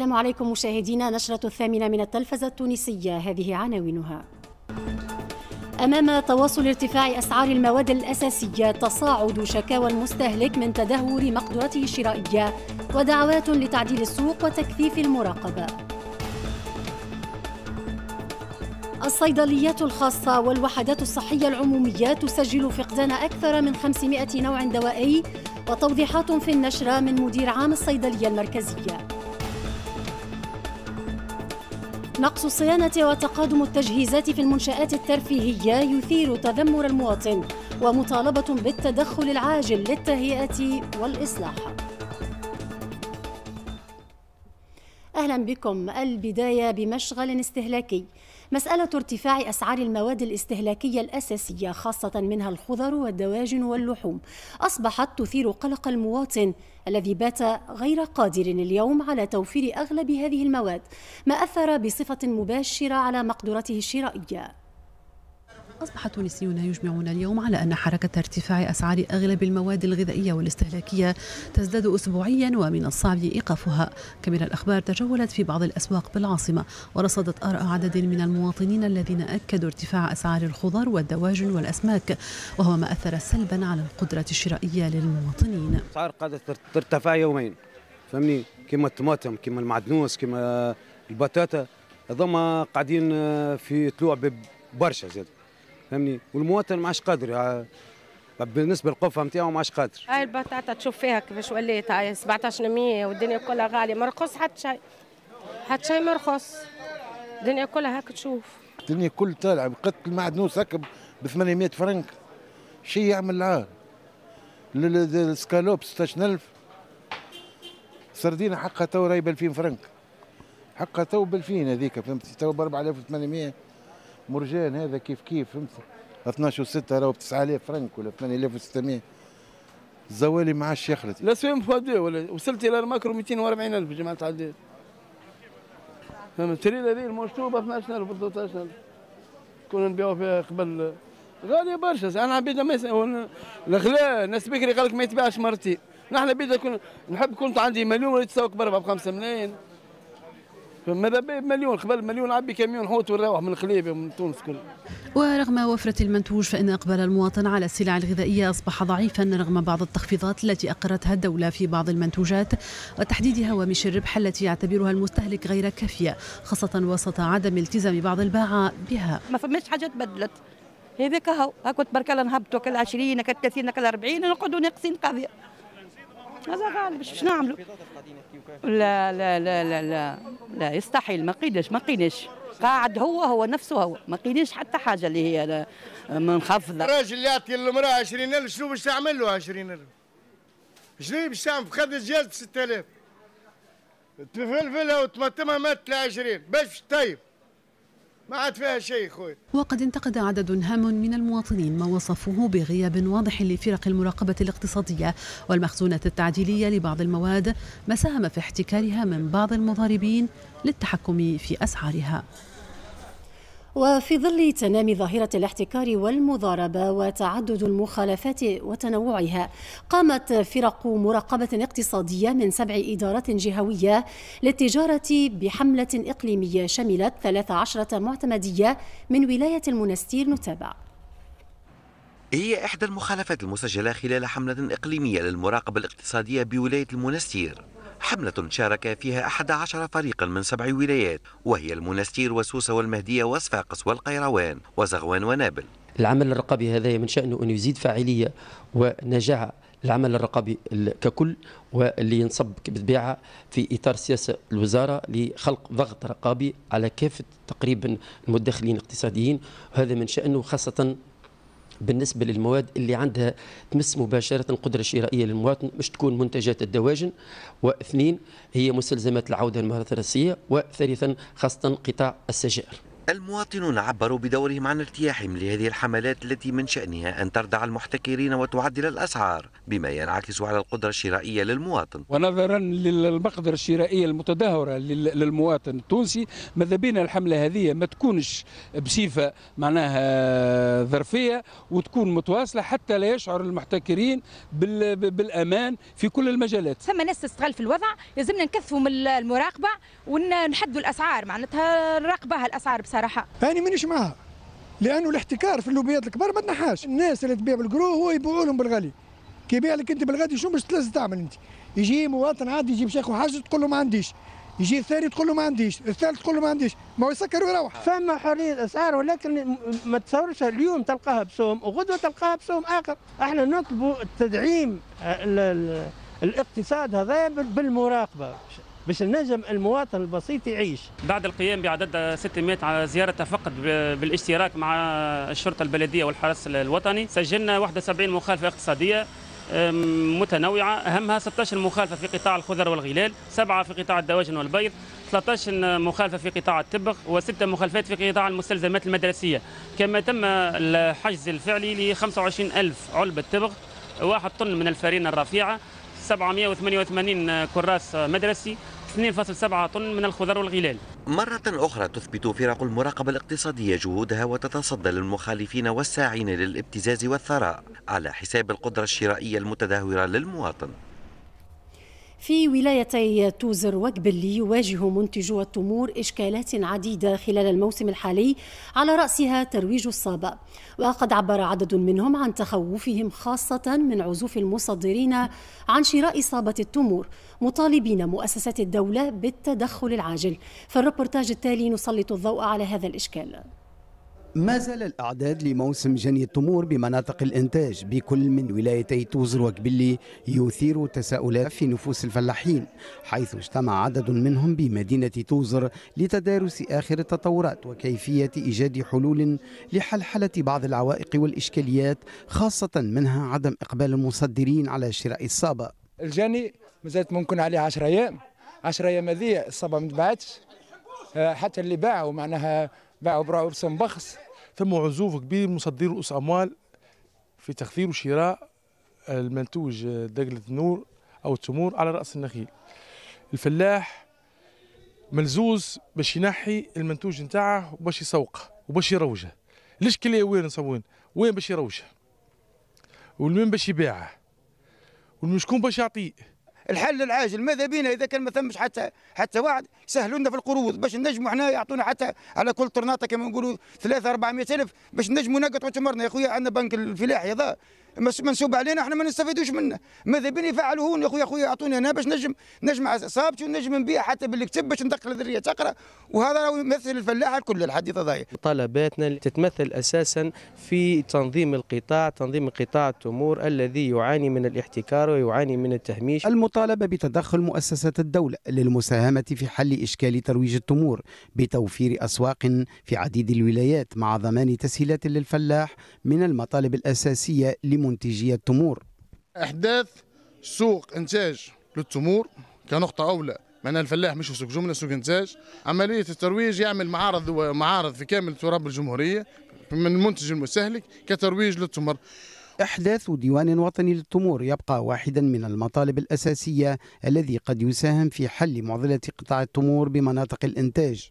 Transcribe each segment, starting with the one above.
السلام عليكم مشاهدينا نشرة الثامنة من التلفزة التونسية هذه عناوينها أمام تواصل ارتفاع أسعار المواد الأساسية تصاعد شكاوى المستهلك من تدهور مقدرته الشرائية ودعوات لتعديل السوق وتكثيف المراقبة الصيدليات الخاصة والوحدات الصحية العمومية تسجل فقدان أكثر من 500 نوع دوائي وتوضيحات في النشرة من مدير عام الصيدلية المركزية نقص الصيانة وتقادم التجهيزات في المنشآت الترفيهية يثير تذمر المواطن ومطالبة بالتدخل العاجل للتهيئة والإصلاح أهلا بكم البداية بمشغل استهلاكي مسألة ارتفاع أسعار المواد الاستهلاكية الأساسية خاصة منها الخضر والدواجن واللحوم أصبحت تثير قلق المواطن الذي بات غير قادر اليوم على توفير أغلب هذه المواد ما أثر بصفة مباشرة على مقدرته الشرائية أصبح التونسيون يجمعون اليوم على أن حركة ارتفاع أسعار أغلب المواد الغذائية والاستهلاكية تزداد أسبوعيا ومن الصعب إيقافها كما الأخبار تجولت في بعض الأسواق بالعاصمة ورصدت آراء عدد من المواطنين الذين أكدوا ارتفاع أسعار الخضار والدواجن والأسماك وهو ما أثر سلبا على القدرة الشرائية للمواطنين الأسعار قاعدة ترتفع يومين فهمني كما الطماطم كما المعدنوس كما البطاطا هذوما قاعدين آه، في طلوع برشا زاد فهمني والمواطن ماش قادر آه، بالنسبه للقفه نتاعو ماش قادر هاي البطاطا تشوف فيها كيفاش وليت هاي 17 100 والدنيا كلها غاليه مرخص حتى شيء حتى شيء مرخص الدنيا كلها هاك تشوف الدنيا كل طالع قط المعدنوس هاك ب 800 فرنك شيء يعمل العار السكالوب 16000 سردينه حقها تو راهي ب 2000 فرنك حقها تو ب 2000 هذيك فهمت تو ب 4800 مرجان هذا كيف كيف فهمت 12 و6 راهو ب 9000 فرنك ولا 8600 الزوالي ما عادش يخلط لا سويم فوا دو ولا وصلت الى الماكرو 240000 جماعه العداد فهمت تريلا هذه المشطوبه 12000 13000 كنا نبيعوا فيها قبل غاليه برشا انا عبيد ما يسأل... الغلاء الناس بكري قال لك ما يتباعش مرتين نحن بيدا كنا نحب كنت عندي مليون ولا 4 ب 5 ملايين ماذا مليون قبل مليون عبي كاميون حوت ونروح من الخليبه ومن تونس كل ورغم وفرة المنتوج فإن إقبال المواطن على السلع الغذائية أصبح ضعيفا رغم بعض التخفيضات التي أقرتها الدولة في بعض المنتوجات وتحديد هوامش الربح التي يعتبرها المستهلك غير كافية خاصة وسط عدم التزام بعض الباعة بها ما فماش حاجة تبدلت هذاك هو هاك تبارك نهبطوا كل 20 كل 30 كل 40 نقعدوا ناقصين قضيه هذا غالب باش نعملوا لا لا لا لا لا لا يستحيل ما قيناش ما قيناش قاعد هو هو نفسه هو ما قيناش حتى حاجه اللي هي منخفضه الراجل يعطي للمراه 20000 شنو باش تعمل له 20000 شنو باش تعمل في خد ب 6000 تفلفلها وتمطمها مات 20 باش طيب ما عاد فيها شيء خوي وقد انتقد عدد هام من المواطنين ما وصفوه بغياب واضح لفرق المراقبة الاقتصادية والمخزونة التعديلية لبعض المواد ما ساهم في احتكارها من بعض المضاربين للتحكم في أسعارها وفي ظل تنامي ظاهرة الاحتكار والمضاربة وتعدد المخالفات وتنوعها قامت فرق مراقبة اقتصادية من سبع إدارات جهوية للتجارة بحملة إقليمية شملت 13 معتمدية من ولاية المنستير نتابع هي إحدى المخالفات المسجلة خلال حملة إقليمية للمراقبة الاقتصادية بولاية المنستير حملة شارك فيها 11 فريقا من سبع ولايات وهي المنستير وسوسة والمهدية وصفاقس والقيروان وزغوان ونابل العمل الرقابي هذا من شأنه أن يزيد فاعلية ونجاعة العمل الرقابي ككل واللي ينصب بالطبيعه في اطار سياسه الوزاره لخلق ضغط رقابي على كافه تقريبا المدخلين الاقتصاديين وهذا من شانه خاصه بالنسبه للمواد اللي عندها تمس مباشره القدره الشرائيه للمواطن باش تكون منتجات الدواجن واثنين هي مستلزمات العوده المهارات الرئيسيه وثالثا خاصه قطاع السجائر المواطنون عبروا بدورهم عن ارتياحهم لهذه الحملات التي من شأنها أن تردع المحتكرين وتعدل الأسعار بما ينعكس على القدرة الشرائية للمواطن ونظرا للمقدرة الشرائية المتدهورة للمواطن التونسي ماذا بينا الحملة هذه ما تكونش بصفة معناها ظرفية وتكون متواصلة حتى لا يشعر المحتكرين بالأمان في كل المجالات ثم ناس تستغل في الوضع لازمنا نكثفوا من المراقبة ونحدوا الأسعار معناتها نراقبها الأسعار بصراحه انا مانيش معاها لانه الاحتكار في اللوبيات الكبار ما تنحاش الناس اللي تبيع بالقرو هو يبيعوا لهم بالغالي كي يبيع لك انت بالغالي شنو باش تلز تعمل انت يجي مواطن عادي يجيب شيخ وحاجه تقول له ما عنديش يجي الثاني تقول له ما عنديش الثالث تقول له ما عنديش ما هو يسكر ويروح فما حريه اسعار ولكن ما تصورش اليوم تلقاها بسوم وغدوه تلقاها بسوم اخر احنا نطلبوا تدعيم آه، الاقتصاد هذا بالمراقبه باش نجم المواطن البسيط يعيش بعد القيام بعدد 600 زيارة فقط بالاشتراك مع الشرطة البلدية والحرس الوطني سجلنا 71 مخالفة اقتصادية متنوعة أهمها 16 مخالفة في قطاع الخضر والغلال سبعة في قطاع الدواجن والبيض 13 مخالفة في قطاع التبغ وستة مخالفات في قطاع المستلزمات المدرسية كما تم الحجز الفعلي ل 25000 علبة تبغ واحد طن من الفرينه الرفيعة 788 كراس مدرسي 2.7 طن من الخضر والغلال مرة أخرى تثبت فرق المراقبة الاقتصادية جهودها وتتصدى للمخالفين والساعين للابتزاز والثراء على حساب القدرة الشرائية المتدهورة للمواطن في ولايتي توزر وكبلي يواجه منتجو التمور إشكالات عديدة خلال الموسم الحالي على رأسها ترويج الصابة وقد عبر عدد منهم عن تخوفهم خاصة من عزوف المصدرين عن شراء صابة التمور مطالبين مؤسسات الدولة بالتدخل العاجل فالربورتاج التالي نسلط الضوء على هذا الإشكال ما زال الأعداد لموسم جني التمور بمناطق الإنتاج بكل من ولايتي توزر وكبلي يثير تساؤلات في نفوس الفلاحين حيث اجتمع عدد منهم بمدينة توزر لتدارس آخر التطورات وكيفية إيجاد حلول لحلحلة بعض العوائق والإشكاليات خاصة منها عدم إقبال المصدرين على شراء الصابة الجني مازالت ممكن عليه 10 أيام 10 أيام هذه الصابة ما آه، حتى اللي باعوا معناها باعوا براو بسم بخس تم عزوف كبير مصدر رؤوس اموال في تخثير وشراء المنتوج دقلة النور او التمور على راس النخيل الفلاح ملزوز باش ينحي المنتوج نتاعه وباش يسوقه وباش يروجه الاشكاليه وين نصوين وين باش يروجه والمين باش يبيعه والمشكون باش يعطيه الحل العاجل ماذا بينا اذا كان ما ثمش حتى حتى وعد يسهلوا لنا في القروض باش نجموا حنا يعطونا حتى على كل طرناطه كما نقولوا 3 400 الف باش نجموا نقطعوا تمرنا يا خويا عندنا بنك الفلاحي هذا منسوب علينا احنا ما نستفيدوش منه ماذا بين هون يا خويا خويا اعطوني انا باش نجم نجمع صابتي ونجم نبيع حتى بالكتب باش ندخل الذريه تقرا وهذا راه يمثل الفلاح الكل الحديث هذايا طلباتنا تتمثل اساسا في تنظيم القطاع تنظيم قطاع التمور الذي يعاني من الاحتكار ويعاني من التهميش المطالبه بتدخل مؤسسات الدوله للمساهمه في حل اشكال ترويج التمور بتوفير اسواق في عديد الولايات مع ضمان تسهيلات للفلاح من المطالب الاساسيه منتجي التمور أحداث سوق إنتاج للتمور كنقطة أولى معنا الفلاح مش سوق جمله سوق انتاج عمليه الترويج يعمل معارض معارض في كامل تراب الجمهوريه من المنتج المستهلك كترويج للتمر إحداث ديوان وطني للتمور يبقى واحدا من المطالب الأساسية الذي قد يساهم في حل معضلة قطاع التمور بمناطق الإنتاج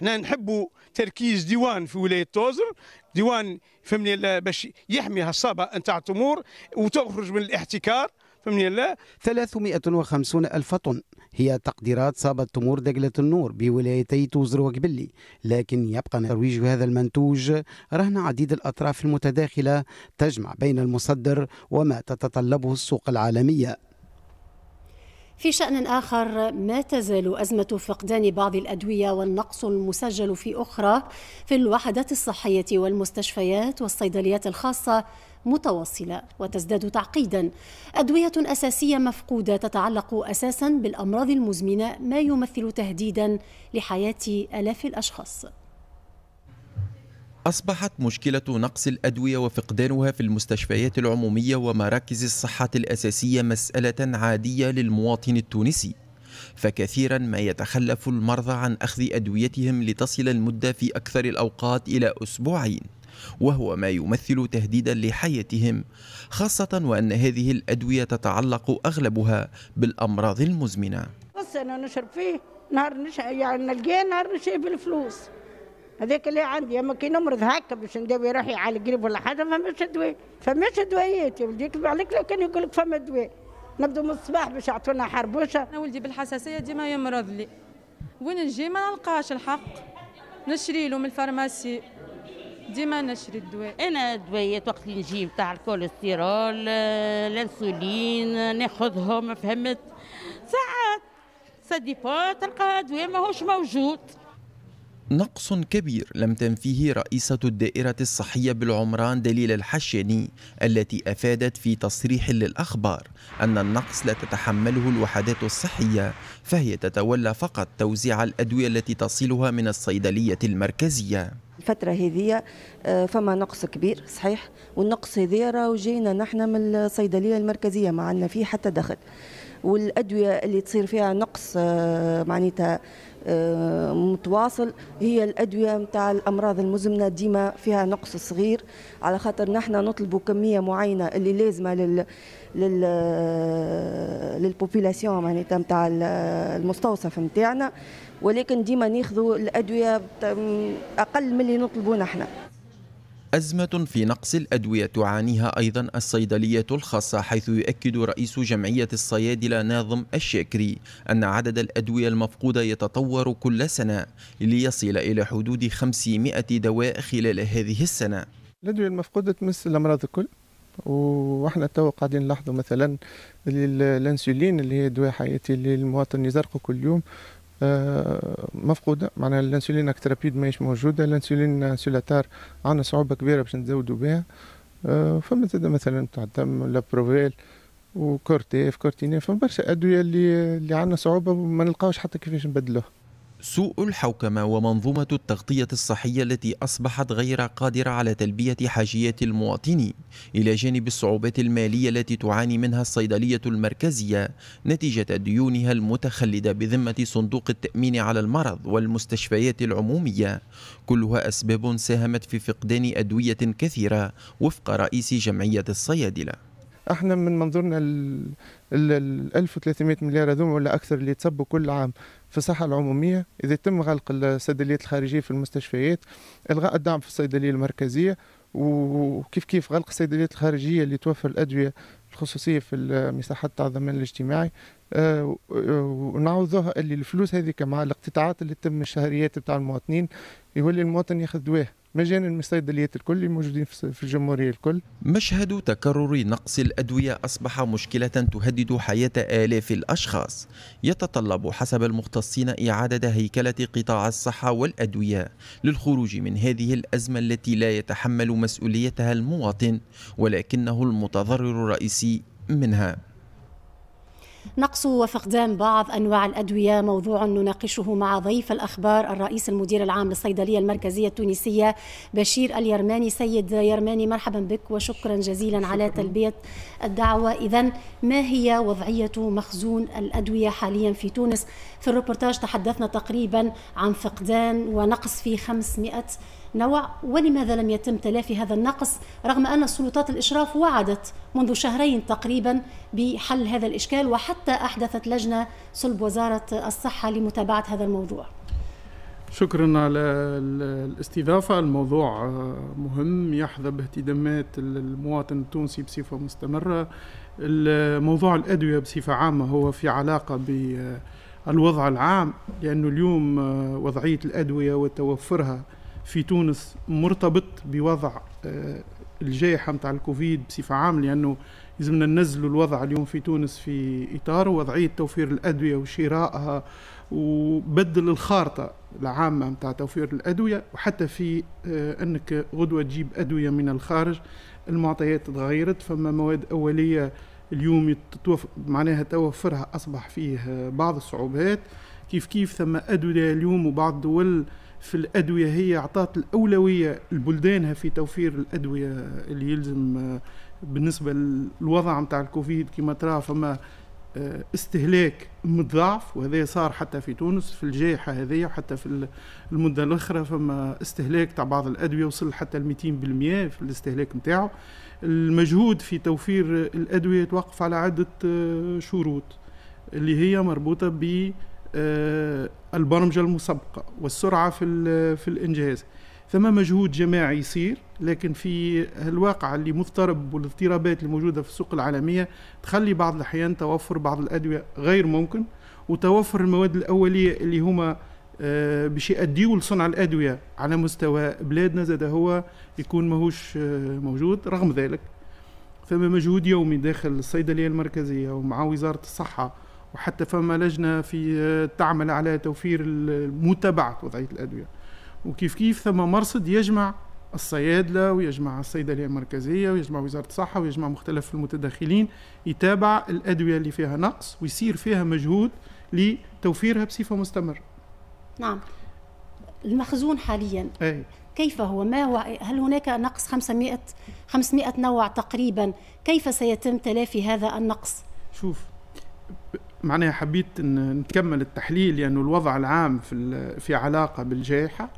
احنا نحبوا تركيز ديوان في ولايه توزر ديوان فهمني باش يحمي هالصابه نتاع التمور وتخرج من الاحتكار فهمني لا 350 ألف طن هي تقديرات صابة تمور دجلة النور بولايتي توزر وقبلي لكن يبقى ترويج هذا المنتوج رهن عديد الأطراف المتداخلة تجمع بين المصدر وما تتطلبه السوق العالمية في شأن آخر ما تزال أزمة فقدان بعض الأدوية والنقص المسجل في أخرى في الوحدات الصحية والمستشفيات والصيدليات الخاصة متواصلة وتزداد تعقيدا أدوية أساسية مفقودة تتعلق أساسا بالأمراض المزمنة ما يمثل تهديدا لحياة آلاف الأشخاص أصبحت مشكلة نقص الأدوية وفقدانها في المستشفيات العمومية ومراكز الصحة الأساسية مسألة عادية للمواطن التونسي فكثيرا ما يتخلف المرضى عن أخذ أدويتهم لتصل المدة في أكثر الأوقات إلى أسبوعين وهو ما يمثل تهديدا لحياتهم خاصة وأن هذه الأدوية تتعلق أغلبها بالأمراض المزمنة أنا نشرب فيه نهار نشرب يعني نلقاه نهار نشرب بالفلوس هذاك اللي عندي اما كي نمرض هكا باش نداوي روحي على القريب ولا حاجه فماش دواء فماش دوايات يا ولدي يكذب عليك لو كان يقول لك فما دواء نبدو من الصباح باش يعطونا حربوشه انا ولدي بالحساسيه ديما يمرض لي وين نجي ما نلقاش الحق نشري له من الفارماسي ديما نشري الدواء انا دوايات وقت اللي نجي نتاع الكوليسترول آه، الانسولين آه، ناخذهم فهمت ساعات سديفو تلقى دواء ماهوش موجود نقص كبير لم تنفيه رئيسة الدائرة الصحية بالعمران دليل الحشني التي أفادت في تصريح للأخبار أن النقص لا تتحمله الوحدات الصحية فهي تتولى فقط توزيع الأدوية التي تصلها من الصيدلية المركزية الفترة هذه آه، فما نقص كبير صحيح والنقص هذه راهو جينا نحن من الصيدلية المركزية ما عندنا فيه حتى دخل والادويه اللي تصير فيها نقص آه، معناتها آه، متواصل هي الادويه متاع الامراض المزمنه ديما فيها نقص صغير على خاطر نحن نطلب كميه معينه اللي لازمه لل لل آه، للبوبيلاسيون معناتها نتاع آه، المستوصف نتاعنا ولكن ديما ناخذوا الادويه اقل من اللي نطلبوا نحن أزمة في نقص الأدوية تعانيها أيضا الصيدلية الخاصة حيث يؤكد رئيس جمعية الصيادلة ناظم الشاكري أن عدد الأدوية المفقودة يتطور كل سنة ليصل إلى حدود 500 دواء خلال هذه السنة الأدوية المفقودة تمس الأمراض الكل واحنا تو قاعدين نلاحظوا مثلا الانسولين اللي هي دواء حياتي للمواطن يزرقه كل يوم آه، مفقوده معناها الانسولين اكترابيد ماهيش موجوده الانسولين سولاتار عندنا صعوبه كبيره باش نزودوا بها آه، فما زاد مثلا تاع الدم لابروفيل وكورتيف كورتينيف فما برشا ادويه اللي اللي عندنا صعوبه وما نلقاوش حتى كيفاش نبدلوها سوء الحوكمة ومنظومة التغطية الصحية التي أصبحت غير قادرة على تلبية حاجيات المواطنين إلى جانب الصعوبات المالية التي تعاني منها الصيدلية المركزية نتيجة ديونها المتخلدة بذمة صندوق التأمين على المرض والمستشفيات العمومية كلها أسباب ساهمت في فقدان أدوية كثيرة وفق رئيس جمعية الصيادلة احنا من منظورنا ال 1300 مليار هذوما ولا اكثر اللي يتصبوا كل عام في الصحه العموميه اذا يتم غلق الصيدليات الخارجيه في المستشفيات الغاء الدعم في الصيدليه المركزيه وكيف كيف غلق الصيدليات الخارجيه اللي توفر الادويه الخصوصيه في المساحات تاع الضمان الاجتماعي أه ونعوضوها اللي الفلوس هذيك مع الاقتطاعات اللي تتم الشهريات بتاع المواطنين يولي المواطن ياخذ دواه مجانا من الصيدليات الكل اللي موجودين في الجمهوريه الكل. مشهد تكرر نقص الادويه اصبح مشكله تهدد حياه الاف الاشخاص. يتطلب حسب المختصين اعاده هيكله قطاع الصحه والادويه للخروج من هذه الازمه التي لا يتحمل مسؤوليتها المواطن ولكنه المتضرر الرئيسي منها. نقص وفقدان بعض أنواع الأدوية موضوع نناقشه مع ضيف الأخبار الرئيس المدير العام للصيدلية المركزية التونسية بشير اليرماني سيد يرماني مرحبا بك وشكرا جزيلا شكرا. على تلبية الدعوة إذا ما هي وضعية مخزون الأدوية حاليا في تونس في الروبورتاج تحدثنا تقريبا عن فقدان ونقص في 500 نوع ولماذا لم يتم تلافي هذا النقص رغم أن السلطات الإشراف وعدت منذ شهرين تقريبا بحل هذا الإشكال وحتى أحدثت لجنة صلب وزارة الصحة لمتابعة هذا الموضوع شكرا على الاستضافة الموضوع آه، مهم يحظى باهتمامات المواطن التونسي بصفة مستمرة موضوع الأدوية بصفة عامة هو في علاقة بالوضع آه، العام لأنه اليوم آه، وضعية الأدوية وتوفرها في تونس مرتبط بوضع آه، الجائحة متاع الكوفيد بصفة عامة لأنه لازمنا ننزلوا الوضع اليوم في تونس في إطار وضعية توفير الأدوية وشرائها وبدل الخارطة العامة متاع توفير الأدوية وحتى في آه، أنك غدوة تجيب أدوية من الخارج المعطيات تغيرت فما مواد أولية اليوم معناها توفرها أصبح فيه آه، بعض الصعوبات كيف كيف ثم أدوية اليوم وبعض الدول في الأدوية هي أعطت الأولوية لبلدانها في توفير الأدوية اللي يلزم آه، بالنسبة للوضع نتاع الكوفيد كما ترى فما آه، استهلاك متضاعف وهذا صار حتى في تونس في الجائحة هذه وحتى في المدة الأخرى فما استهلاك تاع بعض الأدوية وصل حتى ل 200% في الاستهلاك نتاعو المجهود في توفير الأدوية توقف على عدة آه، شروط اللي هي مربوطة ب آه، البرمجة المسبقة والسرعة في, في الإنجاز ثم مجهود جماعي يصير لكن في الواقع اللي مضطرب والاضطرابات الموجودة في السوق العالمية تخلي بعض الأحيان توفر بعض الأدوية غير ممكن وتوفر المواد الأولية اللي هما آه، باش يأديوا لصنع الأدوية على مستوى بلادنا زاد هو يكون ماهوش آه، موجود رغم ذلك فما مجهود يومي داخل الصيدلية المركزية ومع وزارة الصحة وحتى فما لجنة في آه، تعمل على توفير متابعة وضعية الأدوية وكيف كيف ثم مرصد يجمع الصيادلة ويجمع الصيدلية المركزية ويجمع وزارة الصحة ويجمع مختلف المتداخلين يتابع الأدوية اللي فيها نقص ويصير فيها مجهود لتوفيرها بصفة مستمرة نعم المخزون حاليا أي. كيف هو ما هو هل هناك نقص 500 500 نوع تقريبا كيف سيتم تلافي هذا النقص شوف معناها حبيت إن نكمل التحليل لأنه يعني الوضع العام في, في علاقة بالجائحة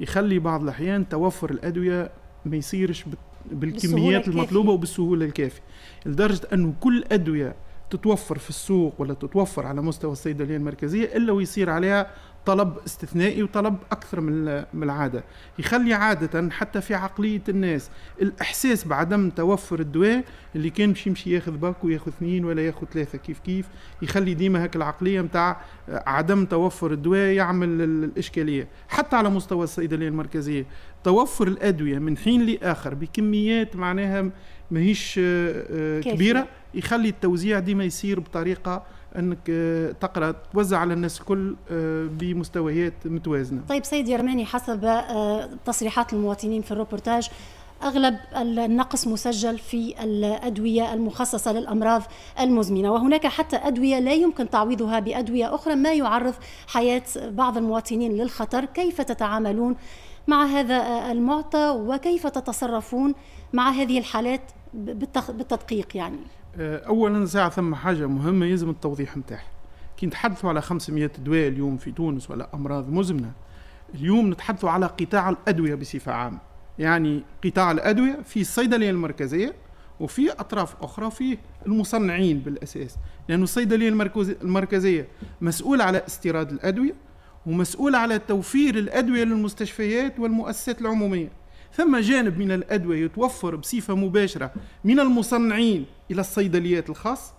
يخلي بعض الأحيان توفر الأدوية ما يصيرش بالكميات المطلوبة وبالسهولة الكافية لدرجة أنه كل أدوية تتوفر في السوق ولا تتوفر على مستوى الصيدليه المركزيه الا ويصير عليها طلب استثنائي وطلب اكثر من من العاده يخلي عاده حتى في عقليه الناس الاحساس بعدم توفر الدواء اللي كان مش يمشي ياخذ باك وياخذ اثنين ولا ياخذ ثلاثه كيف كيف يخلي ديما هك العقليه نتاع عدم توفر الدواء يعمل الاشكاليه حتى على مستوى الصيدليه المركزيه توفر الادويه من حين لاخر بكميات معناها ماهيش آه، آه، كبيره يخلي التوزيع ديما يصير بطريقه انك آه، تقرا توزع على الناس الكل آه، بمستويات متوازنه. طيب سيد يرماني حسب آه، تصريحات المواطنين في الروبورتاج اغلب النقص مسجل في الادويه المخصصه للامراض المزمنه وهناك حتى ادويه لا يمكن تعويضها بادويه اخرى ما يعرض حياه بعض المواطنين للخطر كيف تتعاملون مع هذا المعطى وكيف تتصرفون مع هذه الحالات بالتدقيق يعني آه، اولا ساعه ثم حاجه مهمه يلزم التوضيح نتاعها كي نتحدثوا على 500 دواء اليوم في تونس ولا امراض مزمنه اليوم نتحدثوا على قطاع الادويه بصفه عامه يعني قطاع الادويه في الصيدليه المركزيه وفي اطراف اخرى في المصنعين بالاساس لان الصيدليه المركزيه مسؤوله على استيراد الادويه ومسؤوله على توفير الادويه للمستشفيات والمؤسسات العموميه ثم جانب من الأدوية يتوفر بصفة مباشرة من المصنعين إلى الصيدليات الخاص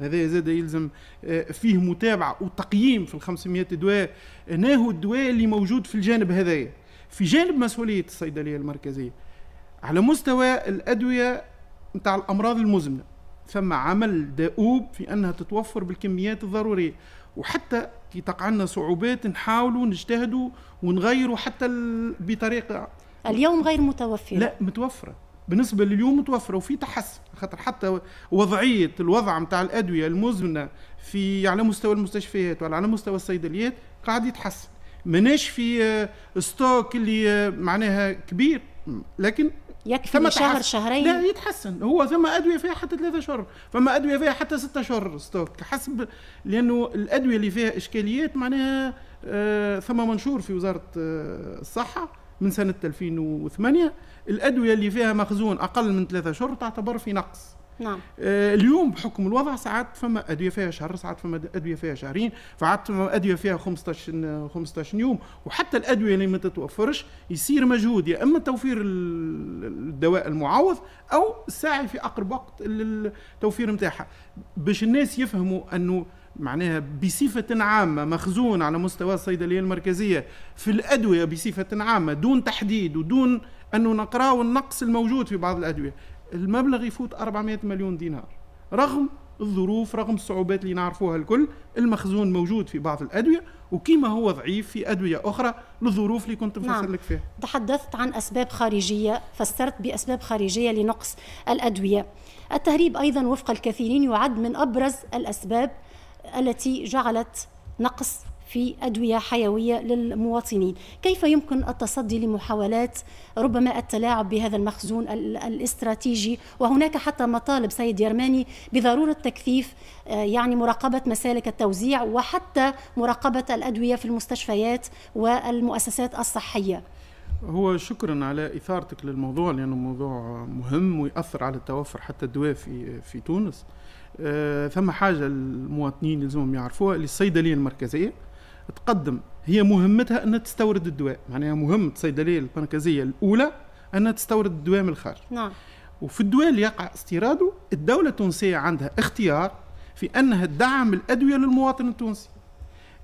هذا زاد يلزم آه، فيه متابعة وتقييم في ال 500 دواء ناهو الدواء اللي موجود في الجانب هذايا في جانب مسؤولية الصيدلية المركزية على مستوى الأدوية نتاع الأمراض المزمنة ثم عمل دؤوب في أنها تتوفر بالكميات الضرورية وحتى كي تقع لنا صعوبات نحاولوا نجتهدوا ونغيروا حتى بطريقة اليوم غير متوفرة لا متوفرة بالنسبة لليوم متوفرة وفي تحسن خاطر حتى وضعية الوضع نتاع الأدوية المزمنة في على مستوى المستشفيات وعلى على مستوى الصيدليات قاعد يتحسن مناش في آه، ستوك اللي آه، معناها كبير لكن يكفي شهر شهرين لا يتحسن هو ثم ادويه فيها حتى ثلاثة اشهر فما ادويه فيها حتى ستة اشهر ستوك حسب لانه الادويه اللي فيها اشكاليات معناها آه، ثم منشور في وزاره الصحه من سنه 2008 الادويه اللي فيها مخزون اقل من ثلاثة اشهر تعتبر في نقص نعم آه، اليوم بحكم الوضع ساعات فما ادويه فيها شهر ساعات فما ادويه فيها شهرين ساعات فما ادويه فيها 15 15 يوم وحتى الادويه اللي ما تتوفرش يصير مجهود يا اما توفير الدواء المعوض او الساعي في اقرب وقت للتوفير نتاعها باش الناس يفهموا انه معناها بصفة عامة مخزون على مستوى الصيدلية المركزية في الأدوية بصفة عامة دون تحديد ودون أنه نقراو النقص الموجود في بعض الأدوية المبلغ يفوت 400 مليون دينار رغم الظروف رغم الصعوبات اللي نعرفوها الكل المخزون موجود في بعض الأدوية وكما هو ضعيف في أدوية أخرى للظروف اللي كنت نعم. مفصل نعم. لك فيها تحدثت عن أسباب خارجية فسرت بأسباب خارجية لنقص الأدوية التهريب أيضا وفق الكثيرين يعد من أبرز الأسباب التي جعلت نقص في أدوية حيوية للمواطنين كيف يمكن التصدي لمحاولات ربما التلاعب بهذا المخزون الاستراتيجي وهناك حتى مطالب سيد يرماني بضرورة تكثيف آه، يعني مراقبة مسالك التوزيع وحتى مراقبة الأدوية في المستشفيات والمؤسسات الصحية هو شكرا على اثارتك للموضوع لانه موضوع مهم ويأثر على التوفر حتى الدواء في في تونس. آه، ثم حاجه المواطنين لازمهم يعرفوها اللي الصيدليه المركزيه تقدم هي مهمتها انها تستورد الدواء معناها مهمه الصيدليه المركزيه الاولى انها تستورد الدواء من الخارج نعم وفي الدواء اللي يقع استيراده الدوله التونسيه عندها اختيار في انها تدعم الادويه للمواطن التونسي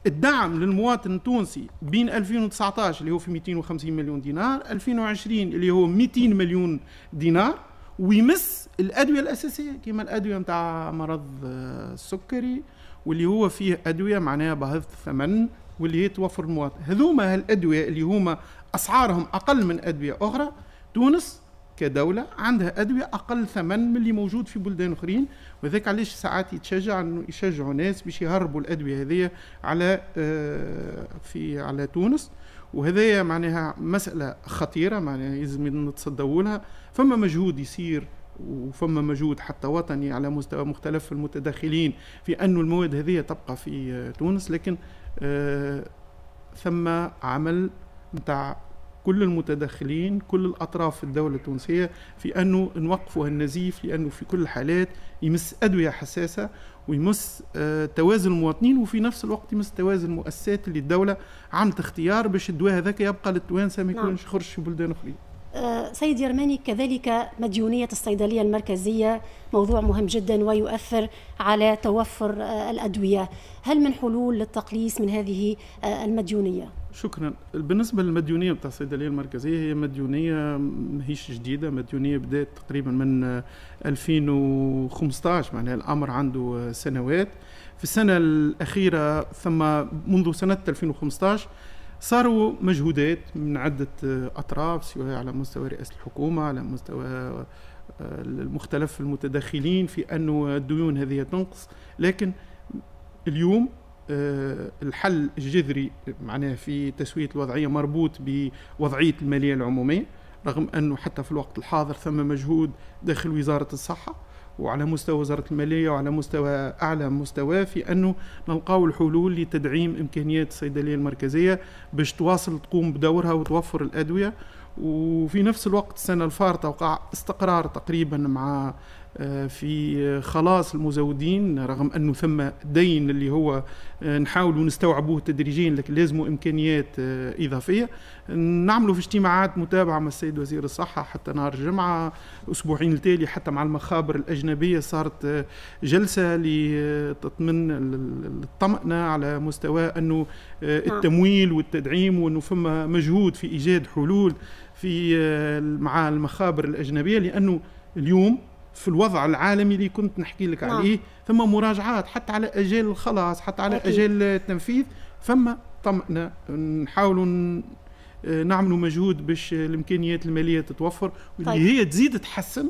الدعم للمواطن التونسي بين 2019 اللي هو في 250 مليون دينار 2020 اللي هو 200 مليون دينار ويمس الادويه الاساسيه كيما الادويه نتاع مرض السكري آه، واللي هو فيه ادويه معناها باهظه الثمن واللي هي توفر المواطن هذوما هالادويه اللي هما اسعارهم اقل من ادويه اخرى تونس كدوله عندها ادويه اقل ثمن من اللي موجود في بلدان اخرين وذاك علاش ساعات يتشجع انه يشجعوا ناس باش يهربوا الادويه هذه على آه، في على تونس وهذايا معناها مسألة خطيرة معناها يلزم نتصدوا لها فما مجهود يصير وفما مجهود حتى وطني على مستوى مختلف المتداخلين في أن المواد هذه تبقى في تونس لكن آه، ثم عمل نتاع كل المتدخلين كل الأطراف في الدولة التونسية في أنه نوقفوا النزيف لأنه في كل الحالات يمس أدوية حساسة ويمس آه، توازن المواطنين وفي نفس الوقت يمس توازن المؤسسات اللي الدولة عملت اختيار باش الدواء هذاك يبقى للتوانسة ما يكونش يخرج نعم. في بلدان أخرى آه، سيد يرماني كذلك مديونية الصيدلية المركزية موضوع مهم جدا ويؤثر على توفر آه، الأدوية هل من حلول للتقليص من هذه المديونية؟ شكرا بالنسبه للمديونيه بتاع الصيدليه المركزيه هي مديونيه ماهيش جديده مديونيه بدات تقريبا من 2015 معناها الامر عنده سنوات في السنه الاخيره ثم منذ سنه 2015 صاروا مجهودات من عدة أطراف سواء على مستوى رئاسة الحكومة على مستوى آه، المختلف المتداخلين في أن الديون هذه تنقص لكن اليوم آه، الحل الجذري معناه في تسويه الوضعيه مربوط بوضعيه الماليه العموميه رغم انه حتى في الوقت الحاضر ثم مجهود داخل وزاره الصحه وعلى مستوى وزاره الماليه وعلى مستوى اعلى مستوى في انه نلقاو الحلول لتدعيم امكانيات الصيدليه المركزيه باش تواصل تقوم بدورها وتوفر الادويه وفي نفس الوقت السنه الفارطه وقع استقرار تقريبا مع آه، في آه، خلاص المزودين رغم أنه ثم دين اللي هو آه، نحاولوا نستوعبوه تدريجيا لكن لازموا إمكانيات إضافية نعملوا في اجتماعات متابعة مع السيد وزير الصحة حتى نهار الجمعة أسبوعين التالي حتى مع المخابر الأجنبية صارت جلسة لتطمن الطمأنة على مستوى أنه نعم. التمويل والتدعيم وأنه ثم مجهود في إيجاد حلول في مع المخابر الأجنبية لأنه اليوم في الوضع العالمي اللي كنت نحكي لك نعم. عليه ثم مراجعات حتى على اجال الخلاص حتى على أكيد. اجال التنفيذ ثم طمأنا نحاولوا آه، نعملوا مجهود باش الامكانيات الماليه تتوفر واللي طيب. هي تزيد تحسن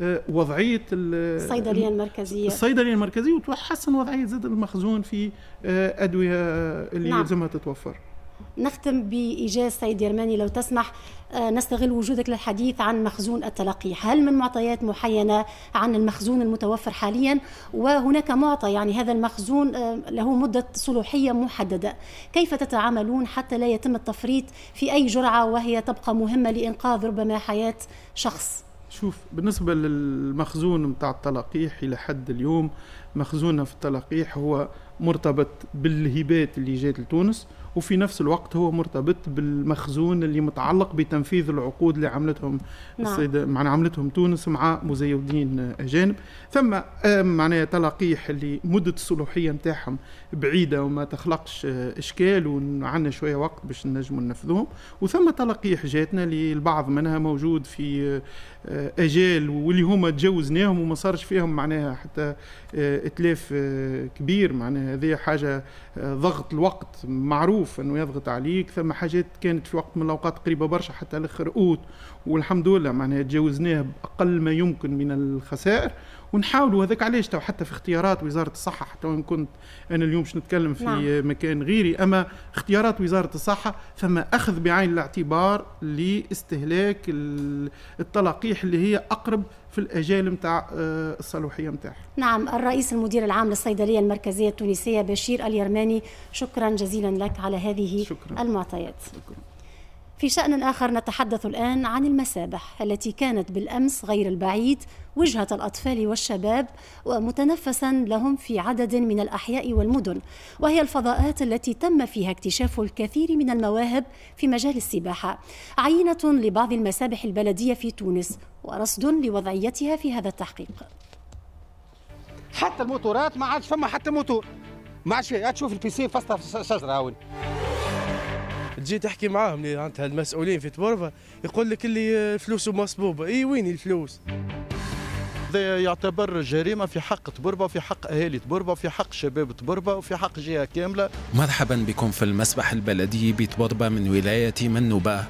آه، وضعيه الصيدليه المركزيه الصيدليه المركزيه وتحسن وضعيه زاد المخزون في آه، ادويه اللي نعم. لازمها تتوفر نختم بإيجاز سيد يرماني لو تسمح نستغل وجودك للحديث عن مخزون التلقيح هل من معطيات معينة عن المخزون المتوفر حاليا وهناك معطى يعني هذا المخزون آه، له مدة صلوحية محددة كيف تتعاملون حتى لا يتم التفريط في أي جرعة وهي تبقى مهمة لإنقاذ ربما حياة شخص شوف بالنسبة للمخزون متاع التلقيح إلى حد اليوم مخزوننا في التلقيح هو مرتبط بالهبات اللي جات لتونس وفي نفس الوقت هو مرتبط بالمخزون اللي متعلق بتنفيذ العقود اللي عملتهم نعم. معنا عملتهم تونس مع مزيدين أجانب ثم آه، معناها تلقيح اللي مدة الصلوحية نتاعهم بعيدة وما تخلقش آه، إشكال وعندنا شوية وقت باش نجموا ننفذوهم وثم تلقيح جاتنا اللي البعض منها موجود في آه، أجال واللي هما تجاوزناهم وما صارش فيهم معناها حتى اتلاف كبير معناها هذه حاجة ضغط الوقت معروف انه يضغط عليك ثم حاجات كانت في وقت من الاوقات قريبه برشا حتى الاخر اوت والحمد لله معناها تجاوزناه باقل ما يمكن من الخسائر ونحاولوا هذاك علاش تو حتى في اختيارات وزاره الصحه حتى وان كنت انا اليوم باش نتكلم في نعم. مكان غيري اما اختيارات وزاره الصحه ثم اخذ بعين الاعتبار لاستهلاك التلقيح اللي هي اقرب في الاجال نتاع آه، الصلوحيه نتاعها. نعم الرئيس المدير العام للصيدليه المركزيه التونسيه بشير اليرماني شكرا جزيلا لك على هذه شكرا. المعطيات. شكرا. في شأن آخر نتحدث الآن عن المسابح التي كانت بالأمس غير البعيد وجهة الأطفال والشباب ومتنفسا لهم في عدد من الأحياء والمدن وهي الفضاءات التي تم فيها اكتشاف الكثير من المواهب في مجال السباحة عينة لبعض المسابح البلدية في تونس ورصد لوضعيتها في هذا التحقيق حتى الموتورات ما عادش فما حتى موتور ما عادش تشوف البيسين فاسطه شجرة تجي تحكي معاهم انت المسؤولين في تبرفه يقول لك اللي فلوسه مصبوبه اي وين الفلوس هذا يعتبر جريمه في حق تبربه وفي حق اهالي تبربه وفي حق شباب تبربه وفي حق جهه كامله مرحبا بكم في المسبح البلدي بتبربه من ولايه منوبه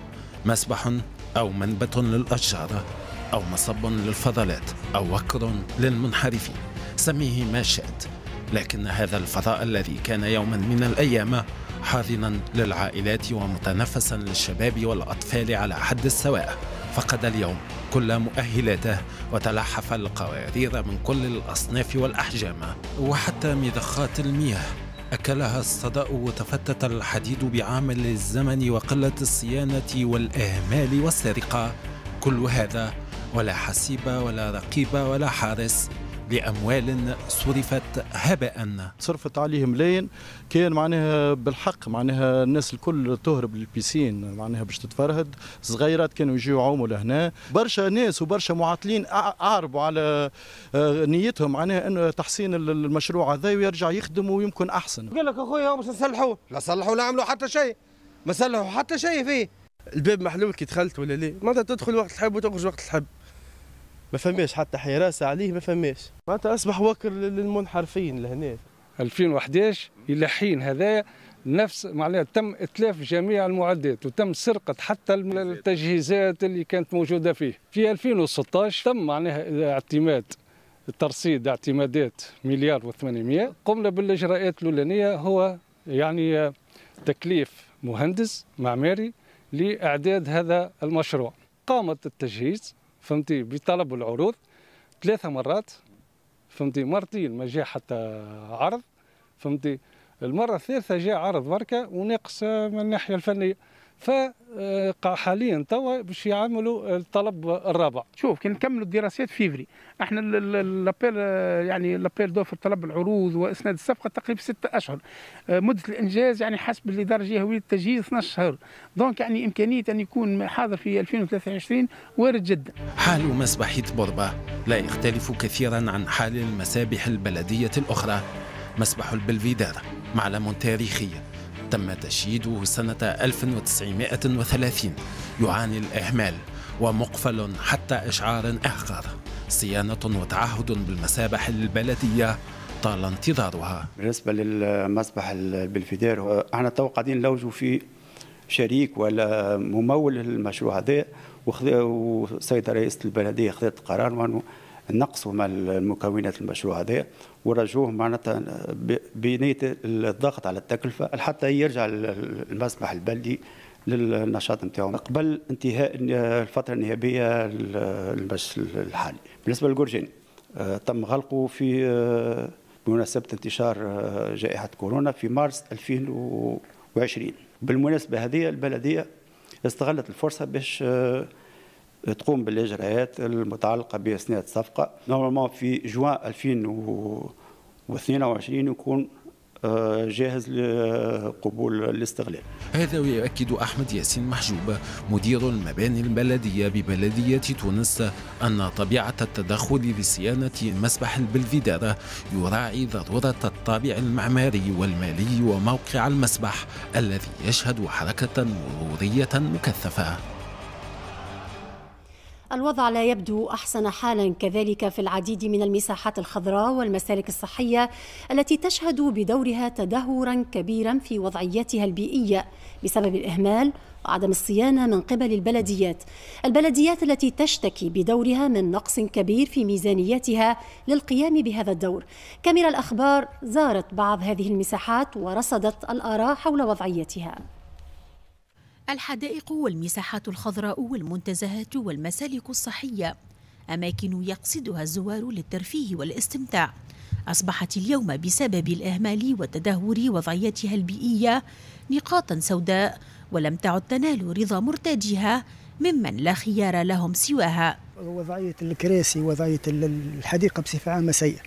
مسبح او منبت للاشجار او مصب للفضلات او وكر للمنحرفين سميه ما شئت لكن هذا الفضاء الذي كان يوما من الايام حاضنا للعائلات ومتنفسا للشباب والأطفال على حد السواء فقد اليوم كل مؤهلاته وتلحف القوارير من كل الأصناف والأحجام وحتى مضخات المياه أكلها الصدأ وتفتت الحديد بعامل الزمن وقلة الصيانة والإهمال والسرقة كل هذا ولا حسيب ولا رقيب ولا حارس لأموال صرفت هباء صرفت عليه ملايين كان معناها بالحق معناها الناس الكل تهرب للبيسين معناها باش تتفرهد صغيرات كانوا يجيو عوموا لهنا برشا ناس وبرشا معطلين عربوا على آه، نيتهم معناها أنه تحسين المشروع هذا ويرجع يخدم ويمكن أحسن قال لك أخويا مش نصلحوه لا صلحوا لا عملوا حتى شيء ما صلحوا حتى شيء فيه الباب محلول كي دخلت ولا ليه معناتها تدخل وقت تحب وتخرج وقت تحب ما فماش حتى حراسه عليه ما فماش معناتها اصبح وكر للمنحرفين لهنا 2011 الى حين هذايا نفس معناها تم اتلاف جميع المعدات وتم سرقه حتى التجهيزات اللي كانت موجوده فيه في 2016 تم معناها اعتماد ترصيد اعتمادات مليار و800 قمنا بالاجراءات الاولانيه هو يعني تكليف مهندس معماري لاعداد هذا المشروع قامت التجهيز فهمتي بطلب العروض ثلاثة مرات فهمتي مرتين ما جاء حتى عرض فهمتي المرة الثالثة جاء عرض بركة وناقص من الناحية الفنية حاليا توا باش يعملوا الطلب الرابع شوف كي نكملوا الدراسات فيفري احنا لابيل يعني لابيل دوفر طلب العروض واسناد الصفقه تقريبا ستة اشهر آه، مده الانجاز يعني حسب الاداره الجهويه للتجهيز 12 شهر دونك يعني امكانيه ان يكون حاضر في 2023 وارد جدا حال مسبحيه بربه لا يختلف كثيرا عن حال المسابح البلديه الاخرى مسبح البلفيدار معلم تاريخي تم تشييده سنة 1930 يعاني الإهمال ومقفل حتى إشعار آخر صيانة وتعهد بالمسابح البلدية طال انتظارها بالنسبة للمسبح البلفيدير احنا تو قاعدين نلوجوا في شريك ولا ممول للمشروع هذا وسيد رئيس البلدية خذت قرار وانه نقصوا مع المكونات المشروع هذا ورجوه معناتها بنيه الضغط على التكلفه حتى يرجع المسبح البلدي للنشاط نتاعهم قبل انتهاء الفتره النهابيه للمجلس الحالي بالنسبه للجرجين آه، تم غلقه في آه، بمناسبه انتشار آه، جائحه كورونا في مارس 2020 بالمناسبه هذه البلديه استغلت الفرصه باش تقوم بالاجراءات المتعلقه باسناد الصفقه نورمالمون في جوان 2022 يكون آه، جاهز لقبول الاستغلال هذا ويؤكد أحمد ياسين محجوب مدير المباني البلدية ببلدية تونس أن طبيعة التدخل لصيانة مسبح البلفيدار يراعي ضرورة الطابع المعماري والمالي وموقع المسبح الذي يشهد حركة مرورية مكثفة الوضع لا يبدو أحسن حالا كذلك في العديد من المساحات الخضراء والمسالك الصحية التي تشهد بدورها تدهورا كبيرا في وضعيتها البيئية بسبب الإهمال وعدم الصيانة من قبل البلديات البلديات التي تشتكي بدورها من نقص كبير في ميزانيتها للقيام بهذا الدور كاميرا الأخبار زارت بعض هذه المساحات ورصدت الآراء حول وضعيتها الحدائق والمساحات الخضراء والمنتزهات والمسالك الصحية أماكن يقصدها الزوار للترفيه والاستمتاع أصبحت اليوم بسبب الإهمال والتدهور وضعيتها البيئية نقاطا سوداء ولم تعد تنال رضا مرتاجها ممن لا خيار لهم سواها وضعية الكراسي وضعية الحديقة بصفة عامة سيئة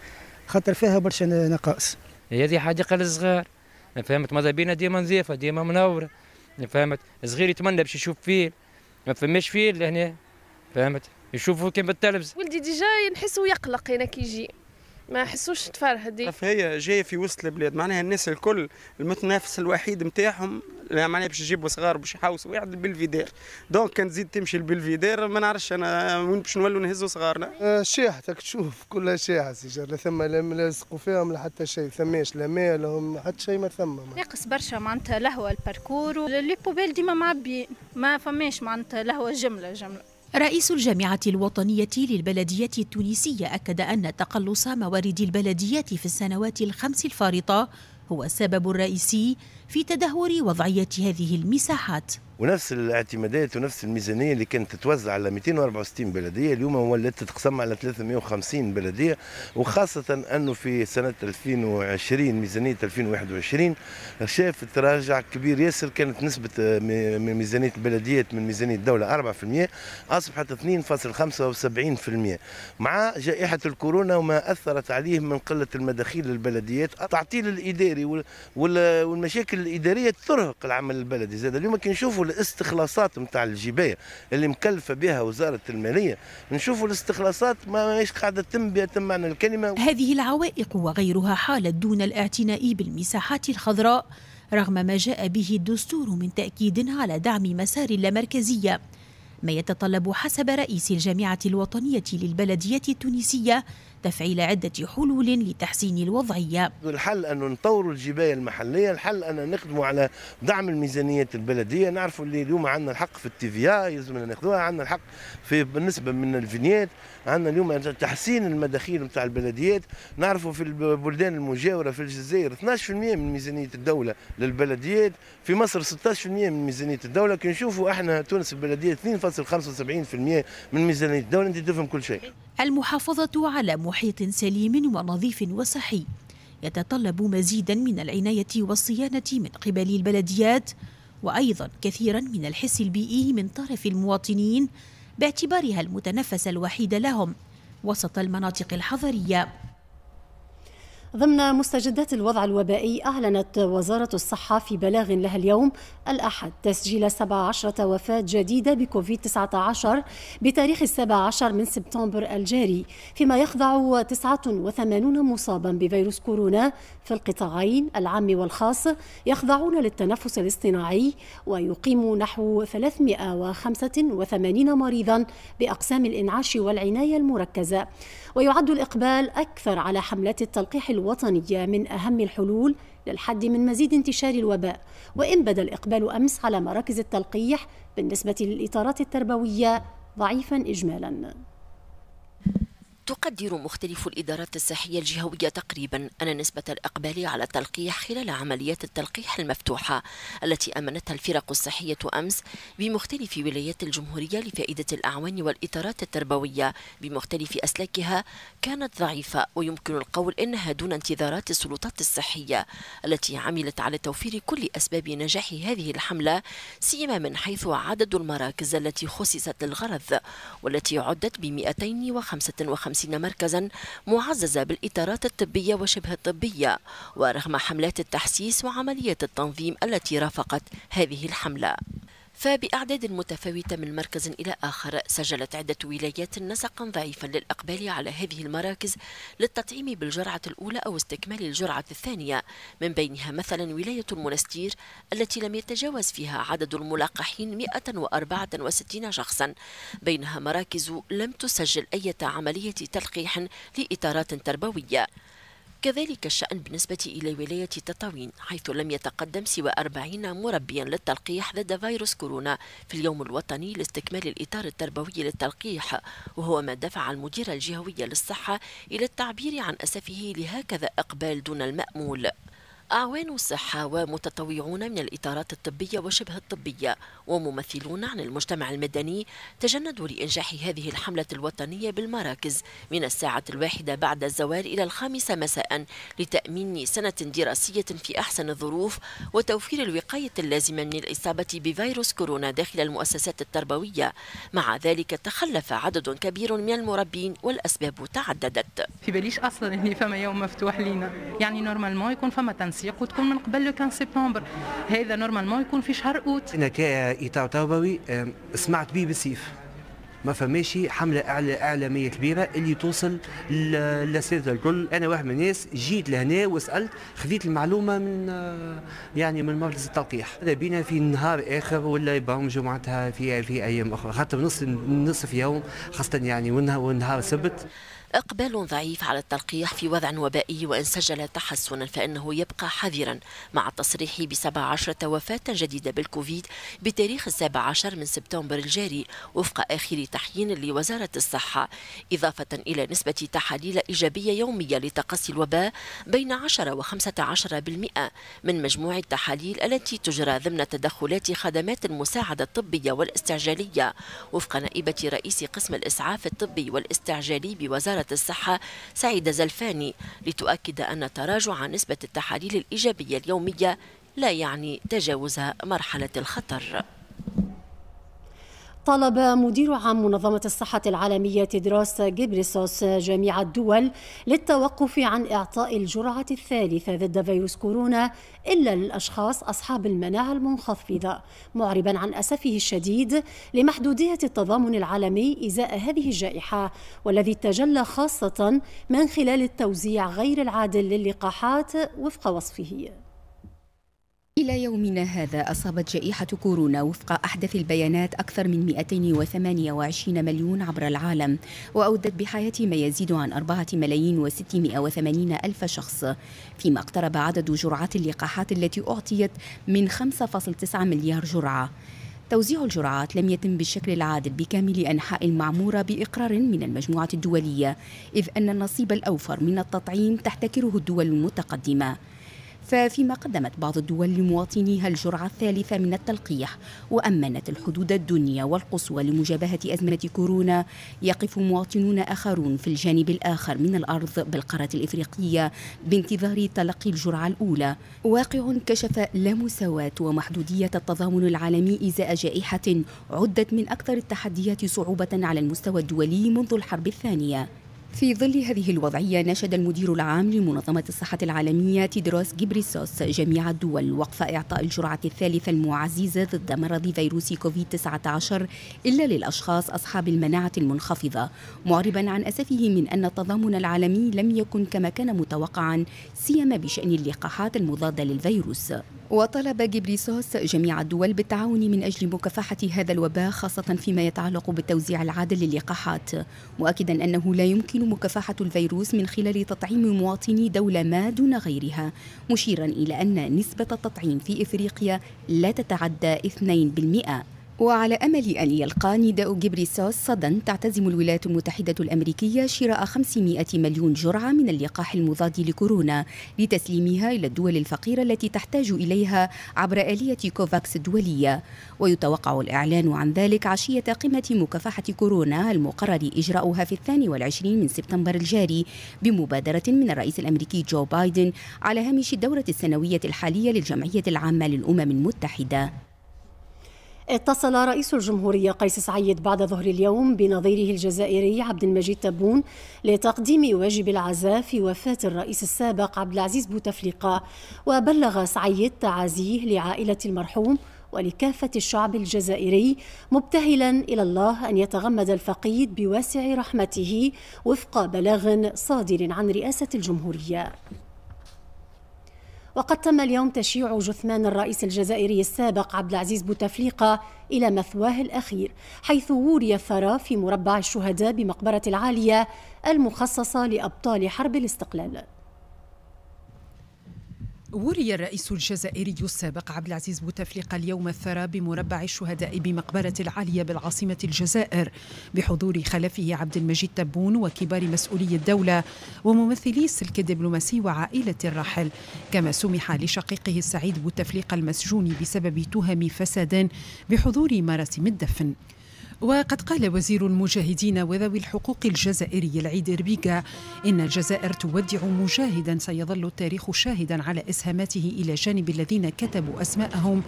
خاطر فيها برشا نقائص هذه حديقة للصغار فهمت ماذا بينا ديما نظيفة ديما منورة فهمت صغير يتمنى باش يشوف فيل ما فماش فيل لهنا فهمت يشوفوا كيما التلفزه ولدي ديجا نحسو يقلق هنا كيجي ما حسوش تفرهدي هي جايه في وسط البلاد معناها الناس الكل المتنافس الوحيد نتاعهم معناها باش يجيبوا صغار باش يحوسوا واحد البلفيدير دونك كان تزيد تمشي البلفيدير ما نعرفش انا وين باش نولوا نهزوا صغارنا أه، شاحتك تشوف كلها شاحه سيجار لا ثم لا ملصقوا فيهم لا حتى شيء ثماش لا ماء لا حتى شيء ما ثم ناقص برشا معناتها لهوى الباركور لي بوبيل ديما معبيين ما فماش معناتها لهوى جمله جمله رئيس الجامعة الوطنية للبلدية التونسية أكد أن تقلص موارد البلديات في السنوات الخمس الفارطة هو السبب الرئيسي في تدهور وضعية هذه المساحات ونفس الاعتمادات ونفس الميزانيه اللي كانت تتوزع على 264 بلديه اليوم ولات تتقسم على 350 بلديه وخاصه انه في سنه 2020 ميزانيه 2021 شاف تراجع كبير ياسر كانت نسبه من ميزانيه البلديات من ميزانيه الدوله 4% اصبحت 2.75% مع جائحه الكورونا وما اثرت عليه من قله المداخيل للبلديات التعطيل الاداري والمشاكل الاداريه ترهق العمل البلدي زاد اليوم كي نشوفوا الاستخلاصات نتاع الجبايه اللي مكلفه بها وزاره الماليه نشوفوا الاستخلاصات ما ماهيش قاعده تتم بيتم معنى الكلمه هذه العوائق وغيرها حالت دون الاعتناء بالمساحات الخضراء رغم ما جاء به الدستور من تاكيد على دعم مسار اللامركزيه ما يتطلب حسب رئيس الجامعه الوطنيه للبلديه التونسيه تفعيل عدة حلول لتحسين الوضعية الحل أنه نطوروا الجباية المحلية الحل أن نخدموا على دعم الميزانية البلدية نعرفوا اللي اليوم عندنا الحق في التيفيا يلزمنا ناخذوها عندنا الحق في بالنسبة من الفينيات عندنا اليوم تحسين المداخيل نتاع البلديات نعرفوا في البلدان المجاورة في الجزائر 12% من ميزانية الدولة للبلديات في مصر 16% من ميزانية الدولة كي نشوفوا احنا تونس البلدية 2.75% من ميزانية الدولة انت تفهم كل شيء المحافظة على محيط سليم ونظيف وصحي يتطلب مزيدا من العناية والصيانة من قبل البلديات وأيضا كثيرا من الحس البيئي من طرف المواطنين باعتبارها المتنفس الوحيد لهم وسط المناطق الحضريه ضمن مستجدات الوضع الوبائي أعلنت وزارة الصحة في بلاغ لها اليوم الأحد تسجيل 17 وفاة جديدة بكوفيد-19 بتاريخ السابع عشر من سبتمبر الجاري فيما يخضع 89 مصابا بفيروس كورونا في القطاعين العام والخاص يخضعون للتنفس الاصطناعي ويقيم نحو 385 مريضا بأقسام الإنعاش والعناية المركزة ويعد الإقبال أكثر على حملات التلقيح الوطنية من أهم الحلول للحد من مزيد انتشار الوباء وإن بدا الإقبال أمس على مراكز التلقيح بالنسبة للإطارات التربوية ضعيفا إجمالا تقدر مختلف الإدارات الصحية الجهوية تقريبا أن نسبة الإقبال على التلقيح خلال عمليات التلقيح المفتوحة التي أمنتها الفرق الصحية أمس بمختلف ولايات الجمهورية لفائدة الأعوان والإطارات التربوية بمختلف أسلاكها كانت ضعيفة ويمكن القول إنها دون انتظارات السلطات الصحية التي عملت على توفير كل أسباب نجاح هذه الحملة سيما من حيث عدد المراكز التي خصصت للغرض والتي عدت ب 255 وخمسين مركزا معززة بالإطارات الطبية وشبه الطبية ورغم حملات التحسيس وعملية التنظيم التي رافقت هذه الحملة فبأعداد متفاوتة من مركز إلى آخر سجلت عدة ولايات نسقا ضعيفا للأقبال على هذه المراكز للتطعيم بالجرعة الأولى أو استكمال الجرعة الثانية من بينها مثلا ولاية المنستير التي لم يتجاوز فيها عدد الملقحين 164 شخصا بينها مراكز لم تسجل أي عملية تلقيح لإطارات تربوية كذلك الشأن بالنسبة إلى ولاية تطاوين حيث لم يتقدم سوى 40 مربيا للتلقيح ضد فيروس كورونا في اليوم الوطني لاستكمال الإطار التربوي للتلقيح وهو ما دفع المدير الجهوي للصحة إلى التعبير عن أسفه لهكذا إقبال دون المأمول أعوان الصحة ومتطوعون من الإطارات الطبية وشبه الطبية وممثلون عن المجتمع المدني تجندوا لإنجاح هذه الحملة الوطنية بالمراكز من الساعة الواحدة بعد الزوال إلى الخامسة مساء لتأمين سنة دراسية في أحسن الظروف وتوفير الوقاية اللازمة من الإصابة بفيروس كورونا داخل المؤسسات التربوية مع ذلك تخلف عدد كبير من المربين والأسباب تعددت في باليش أصلا أني فما يوم مفتوح لينا يعني نورمالمون يكون فما تنسيق التنسيق وتكون من قبل لو 15 سبتمبر هذا نورمالمون يكون في شهر اوت انا كايتاو توبوي سمعت بيه بالسيف ما فماشي حمله اعلاميه كبيره اللي توصل للاساتذه الكل انا واحد من الناس جيت لهنا وسالت خذيت المعلومه من يعني من مجلس التلقيح هذا بينا في نهار اخر ولا يبرمجوا معناتها في في ايام اخرى حتى نصف نصف يوم خاصه يعني ونهار سبت إقبال ضعيف على التلقيح في وضع وبائي وإن سجل تحسنا فإنه يبقى حذرا مع التصريح ب 17 وفاة جديدة بالكوفيد بتاريخ السابع عشر من سبتمبر الجاري وفق آخر تحيين لوزارة الصحة إضافة إلى نسبة تحاليل إيجابية يومية لتقصي الوباء بين 10 و 15% من مجموع التحاليل التي تجرى ضمن تدخلات خدمات المساعدة الطبية والاستعجالية وفق نائبة رئيس قسم الإسعاف الطبي والاستعجالي بوزارة وزارة الصحة سعيد زلفاني لتؤكد أن تراجع نسبة التحاليل الإيجابية اليومية لا يعني تجاوز مرحلة الخطر طلب مدير عام منظمة الصحة العالمية تدروس جبريسوس جميع الدول للتوقف عن إعطاء الجرعة الثالثة ضد فيروس كورونا إلا للأشخاص أصحاب المناعة المنخفضة معربا عن أسفه الشديد لمحدودية التضامن العالمي إزاء هذه الجائحة والذي تجلى خاصة من خلال التوزيع غير العادل للقاحات وفق وصفه إلى يومنا هذا أصابت جائحة كورونا وفق أحدث البيانات أكثر من 228 مليون عبر العالم وأودت بحياة ما يزيد عن 4 ملايين و680 ألف شخص فيما اقترب عدد جرعات اللقاحات التي أعطيت من 5.9 مليار جرعة توزيع الجرعات لم يتم بالشكل العادل بكامل أنحاء المعمورة بإقرار من المجموعة الدولية إذ أن النصيب الأوفر من التطعيم تحتكره الدول المتقدمة ففيما قدمت بعض الدول لمواطنيها الجرعة الثالثة من التلقيح وأمنت الحدود الدنيا والقصوى لمجابهة أزمة كورونا يقف مواطنون آخرون في الجانب الآخر من الأرض بالقارة الإفريقية بانتظار تلقي الجرعة الأولى واقع كشف لا مساواة ومحدودية التضامن العالمي إزاء جائحة عدت من أكثر التحديات صعوبة على المستوى الدولي منذ الحرب الثانية في ظل هذه الوضعية ناشد المدير العام لمنظمة الصحة العالمية تيدروس جبريسوس جميع الدول وقف إعطاء الجرعة الثالثة المعززة ضد مرض فيروس كوفيد-19 إلا للأشخاص أصحاب المناعة المنخفضة معربا عن أسفه من أن التضامن العالمي لم يكن كما كان متوقعا سيما بشأن اللقاحات المضادة للفيروس وطلب جبريسوس جميع الدول بالتعاون من أجل مكافحة هذا الوباء خاصة فيما يتعلق بالتوزيع العادل للقاحات مؤكدا أنه لا يمكن تمكن مكافحة الفيروس من خلال تطعيم مواطني دولة ما دون غيرها مشيرا إلى أن نسبة التطعيم في إفريقيا لا تتعدى 2% وعلى أمل أن يلقى نداء جبريسوس صدى تعتزم الولايات المتحدة الأمريكية شراء 500 مليون جرعة من اللقاح المضاد لكورونا لتسليمها إلى الدول الفقيرة التي تحتاج إليها عبر آلية كوفاكس الدولية ويتوقع الإعلان عن ذلك عشية قمة مكافحة كورونا المقرر إجراؤها في الثاني والعشرين من سبتمبر الجاري بمبادرة من الرئيس الأمريكي جو بايدن على هامش الدورة السنوية الحالية للجمعية العامة للأمم المتحدة اتصل رئيس الجمهورية قيس سعيد بعد ظهر اليوم بنظيره الجزائري عبد المجيد تبون لتقديم واجب العزاء في وفاة الرئيس السابق عبد العزيز بوتفليقة وبلغ سعيد تعازيه لعائلة المرحوم ولكافة الشعب الجزائري مبتهلا إلى الله أن يتغمد الفقيد بواسع رحمته وفق بلاغ صادر عن رئاسة الجمهورية وقد تم اليوم تشييع جثمان الرئيس الجزائري السابق عبد العزيز بوتفليقة إلى مثواه الأخير حيث وري الثرى في مربع الشهداء بمقبرة العالية المخصصة لأبطال حرب الاستقلال وري الرئيس الجزائري السابق عبد العزيز بوتفليقه اليوم الثرى بمربع الشهداء بمقبرة العالية بالعاصمة الجزائر بحضور خلفه عبد المجيد تبون وكبار مسؤولي الدولة وممثلي السلك الدبلوماسي وعائلة الراحل كما سمح لشقيقه السعيد بوتفليقه المسجون بسبب تهم فساد بحضور مراسم الدفن وقد قال وزير المجاهدين وذوي الحقوق الجزائري العيد ربيكا إن الجزائر تودع مجاهدا سيظل التاريخ شاهدا على إسهاماته إلى جانب الذين كتبوا أسماءهم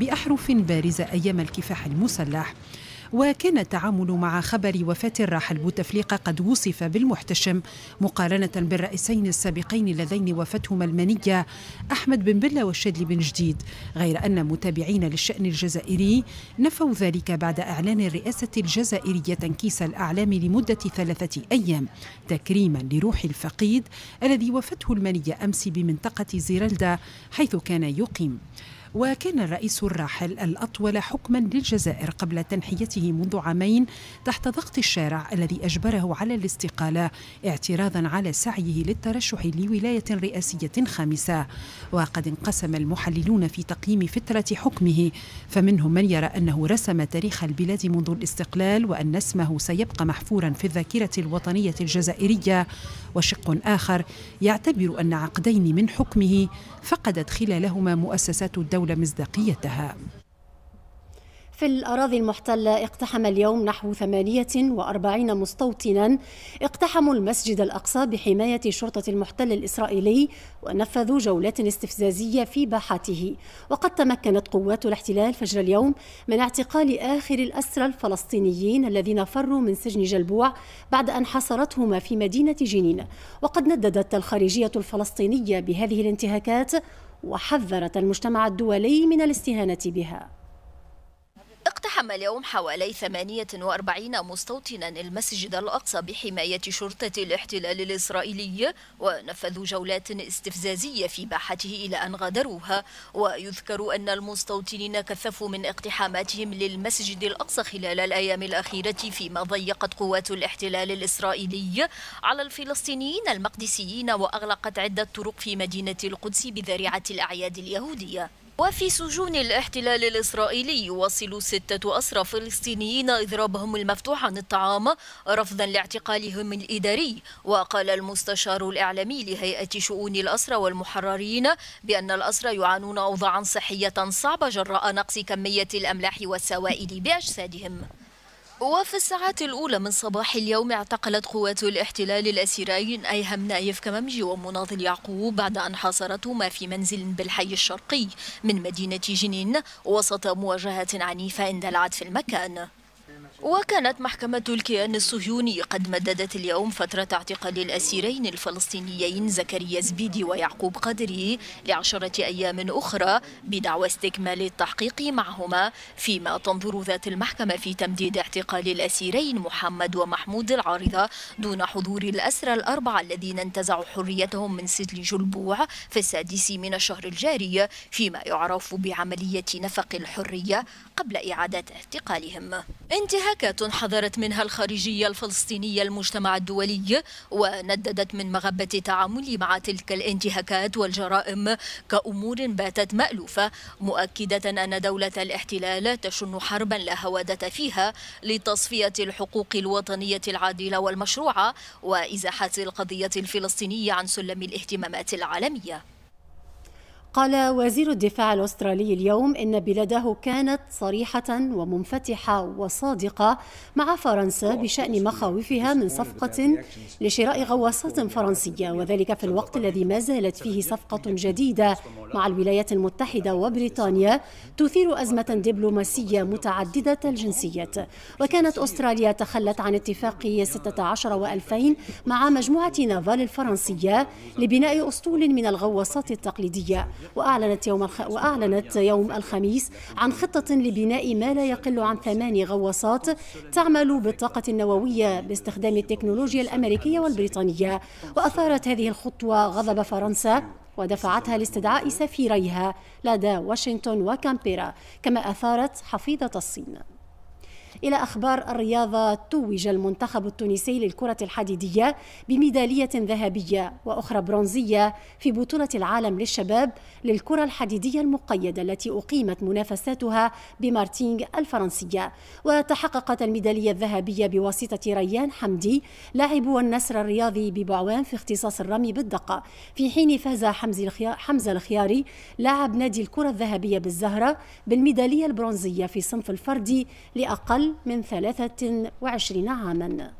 بأحرف بارزة أيام الكفاح المسلح وكان التعامل مع خبر وفاة الراحل بوتفليقة قد وصف بالمحتشم مقارنة بالرئيسين السابقين اللذين وفتهما المنية أحمد بن بلة والشادلي بن جديد غير أن متابعين للشأن الجزائري نفوا ذلك بعد إعلان الرئاسة الجزائرية تنكيس الأعلام لمدة ثلاثة أيام تكريما لروح الفقيد الذي وفته المنية أمس بمنطقة زيرلدا حيث كان يقيم وكان الرئيس الراحل الأطول حكما للجزائر قبل تنحيته منذ عامين تحت ضغط الشارع الذي أجبره على الاستقالة اعتراضا على سعيه للترشح لولاية رئاسية خامسة وقد انقسم المحللون في تقييم فترة حكمه فمنهم من يرى أنه رسم تاريخ البلاد منذ الاستقلال وأن اسمه سيبقى محفورا في الذاكرة الوطنية الجزائرية وشق آخر يعتبر أن عقدين من حكمه فقدت خلالهما مؤسسات الدولة مصداقيتها في الأراضي المحتلة اقتحم اليوم نحو 48 مستوطنا اقتحموا المسجد الأقصى بحماية شرطة المحتل الإسرائيلي ونفذوا جولات استفزازية في باحته وقد تمكنت قوات الاحتلال فجر اليوم من اعتقال آخر الأسرى الفلسطينيين الذين فروا من سجن جلبوع بعد أن حصرتهما في مدينة جنين وقد نددت الخارجية الفلسطينية بهذه الانتهاكات وحذرت المجتمع الدولي من الاستهانة بها اقتحم اليوم حوالي 48 مستوطنا المسجد الأقصى بحماية شرطة الاحتلال الإسرائيلي ونفذوا جولات استفزازية في باحته إلى أن غادروها ويذكر أن المستوطنين كثفوا من اقتحاماتهم للمسجد الأقصى خلال الأيام الأخيرة فيما ضيقت قوات الاحتلال الإسرائيلي على الفلسطينيين المقدسيين وأغلقت عدة طرق في مدينة القدس بذريعة الأعياد اليهودية وفي سجون الاحتلال الإسرائيلي يواصل ستة أسرى فلسطينيين إضرابهم المفتوح عن الطعام رفضا لاعتقالهم الإداري وقال المستشار الإعلامي لهيئة شؤون الأسرى والمحررين بأن الأسرى يعانون أوضاعا صحية صعبة جراء نقص كمية الأملاح والسوائل بأجسادهم وفي الساعات الأولى من صباح اليوم اعتقلت قوات الاحتلال الأسيرين أيهم نايف كممجي ومناضل يعقوب بعد أن حاصرتهما في منزل بالحي الشرقي من مدينة جنين وسط مواجهة عنيفة اندلعت في المكان وكانت محكمة الكيان الصهيوني قد مددت اليوم فترة اعتقال الأسيرين الفلسطينيين زكريا زبيدي ويعقوب قدري لعشرة أيام أخرى بدعوى استكمال التحقيق معهما فيما تنظر ذات المحكمة في تمديد اعتقال الأسيرين محمد ومحمود العارضة دون حضور الأسرى الأربعة الذين انتزعوا حريتهم من سجن جلبوع في السادس من الشهر الجاري فيما يعرف بعملية نفق الحرية قبل إعادة اعتقالهم انتهاء انتهاكات حذرت منها الخارجية الفلسطينية المجتمع الدولي ونددت من مغبة التعامل مع تلك الانتهاكات والجرائم كأمور باتت مألوفة مؤكدة أن دولة الاحتلال تشن حربا لا هوادة فيها لتصفية الحقوق الوطنية العادلة والمشروعة وإزاحة القضية الفلسطينية عن سلم الاهتمامات العالمية قال وزير الدفاع الاسترالي اليوم ان بلاده كانت صريحه ومنفتحه وصادقه مع فرنسا بشان مخاوفها من صفقه لشراء غواصات فرنسيه وذلك في الوقت الذي ما زالت فيه صفقه جديده مع الولايات المتحده وبريطانيا تثير ازمه دبلوماسيه متعدده الجنسيات وكانت استراليا تخلت عن اتفاق 16 و2000 مع مجموعه نافال الفرنسيه لبناء اسطول من الغواصات التقليديه وأعلنت يوم الخ... وأعلنت يوم الخميس عن خطة لبناء ما لا يقل عن ثمان غواصات تعمل بالطاقة النووية باستخدام التكنولوجيا الأمريكية والبريطانية وأثارت هذه الخطوة غضب فرنسا ودفعتها لاستدعاء سفيريها لدى واشنطن وكامبيرا كما أثارت حفيظة الصين إلى أخبار الرياضة توج المنتخب التونسي للكرة الحديدية بميدالية ذهبية وأخرى برونزية في بطولة العالم للشباب للكرة الحديدية المقيدة التي أقيمت منافساتها بمارتينغ الفرنسية وتحققت الميدالية الذهبية بواسطة ريان حمدي لاعب والنسر الرياضي ببعوان في اختصاص الرمي بالدقة في حين فاز حمزة الخياري لاعب نادي الكرة الذهبية بالزهرة بالميدالية البرونزية في صنف الفردي لأقل من 23 عاماً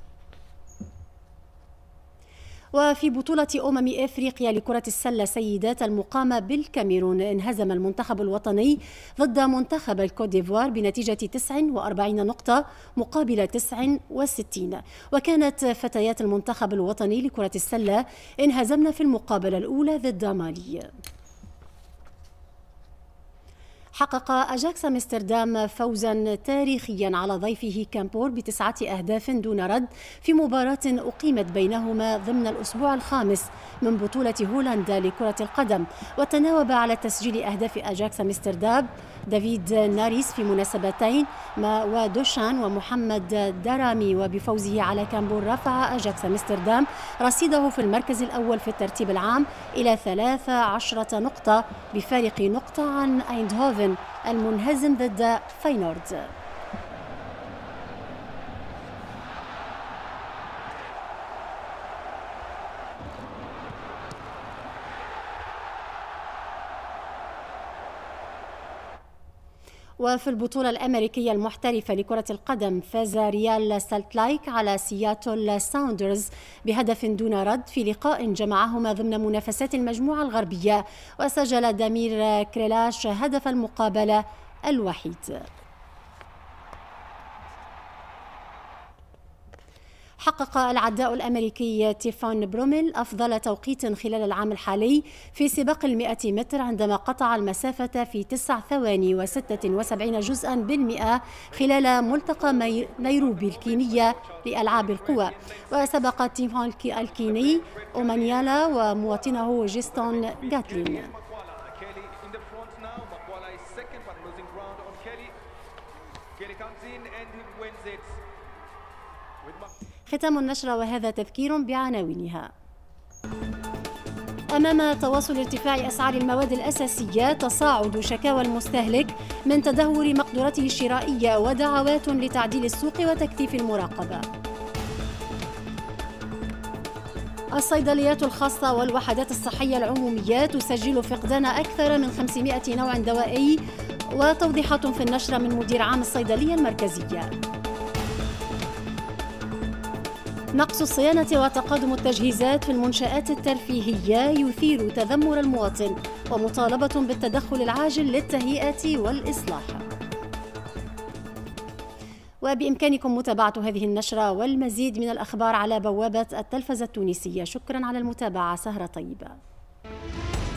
وفي بطولة أمم إفريقيا لكرة السلة سيدات المقامة بالكاميرون انهزم المنتخب الوطني ضد منتخب الكوت ديفوار بنتيجة 49 نقطة مقابل 69 وكانت فتيات المنتخب الوطني لكرة السلة انهزمن في المقابلة الأولى ضد مالي حقق أجاكس أمستردام فوزا تاريخيا على ضيفه كامبور بتسعة أهداف دون رد في مباراة أقيمت بينهما ضمن الأسبوع الخامس من بطولة هولندا لكرة القدم وتناوب على تسجيل أهداف أجاكس أمستردام دافيد ناريس في مناسبتين ما ودوشان ومحمد درامي وبفوزه على كامبور رفع أجاكس أمستردام رصيده في المركز الأول في الترتيب العام إلى 13 نقطة بفارق نقطة عن أيندهوفن المنهزم ضد فاينورد وفي البطولة الأمريكية المحترفة لكرة القدم فاز ريال سالت لايك على سياتل ساوندرز بهدف دون رد في لقاء جمعهما ضمن منافسات المجموعة الغربية وسجل دامير كريلاش هدف المقابلة الوحيد حقق العداء الأمريكي تيفان بروميل أفضل توقيت خلال العام الحالي في سباق المئة متر عندما قطع المسافة في تسع ثواني و76 جزءا بالمئة خلال ملتقى نيروبي الكينية لألعاب القوى وسبق تيفان الكيني أومانيالا ومواطنه جيستون جاتلين ختام النشرة وهذا تذكير بعناوينها أمام تواصل ارتفاع أسعار المواد الأساسية تصاعد شكاوى المستهلك من تدهور مقدرته الشرائية ودعوات لتعديل السوق وتكثيف المراقبة الصيدليات الخاصة والوحدات الصحية العمومية تسجل فقدان أكثر من 500 نوع دوائي وتوضيحات في النشرة من مدير عام الصيدلية المركزية نقص الصيانة وتقادم التجهيزات في المنشآت الترفيهية يثير تذمر المواطن ومطالبة بالتدخل العاجل للتهيئة والإصلاح وبإمكانكم متابعة هذه النشرة والمزيد من الأخبار على بوابة التلفزة التونسية شكرا على المتابعة سهرة طيبة